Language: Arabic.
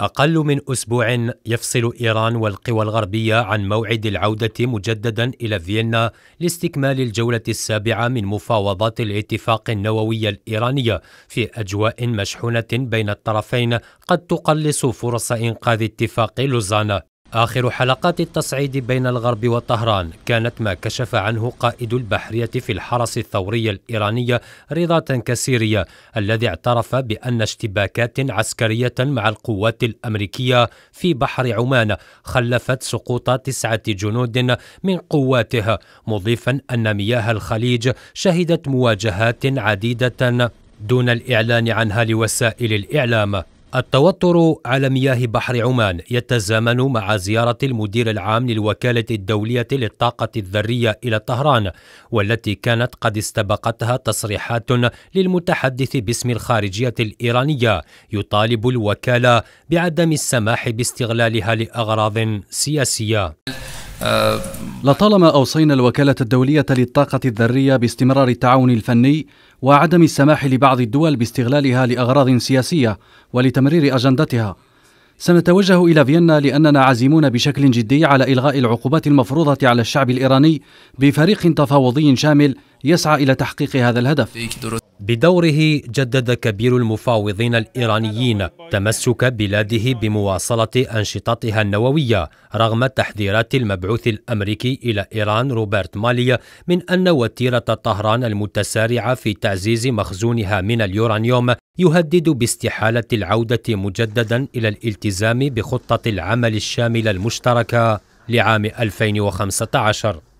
أقل من أسبوع يفصل إيران والقوى الغربية عن موعد العودة مجددا إلى فيينا لاستكمال الجولة السابعة من مفاوضات الاتفاق النووي الإيرانية في أجواء مشحونة بين الطرفين قد تقلص فرص إنقاذ اتفاق لوزانا آخر حلقات التصعيد بين الغرب وطهران كانت ما كشف عنه قائد البحرية في الحرس الثوري الإيراني رضا تنكسيريا الذي اعترف بأن اشتباكات عسكرية مع القوات الأمريكية في بحر عمان خلفت سقوط تسعة جنود من قواته مضيفا أن مياه الخليج شهدت مواجهات عديدة دون الإعلان عنها لوسائل الإعلام التوتر على مياه بحر عمان يتزامن مع زيارة المدير العام للوكالة الدولية للطاقة الذرية إلى طهران والتي كانت قد استبقتها تصريحات للمتحدث باسم الخارجية الإيرانية يطالب الوكالة بعدم السماح باستغلالها لأغراض سياسية لطالما أوصينا الوكالة الدولية للطاقة الذرية باستمرار التعاون الفني وعدم السماح لبعض الدول باستغلالها لأغراض سياسية ولتمرير أجندتها سنتوجه إلى فيينا لأننا عازمون بشكل جدي على إلغاء العقوبات المفروضة على الشعب الإيراني بفريق تفاوضي شامل يسعى إلى تحقيق هذا الهدف بدوره جدد كبير المفاوضين الإيرانيين تمسك بلاده بمواصلة أنشطتها النووية رغم تحذيرات المبعوث الأمريكي إلى إيران روبرت مالي من أن وتيرة طهران المتسارعة في تعزيز مخزونها من اليورانيوم يهدد باستحالة العودة مجددا إلى الالتزام بخطة العمل الشاملة المشتركة لعام 2015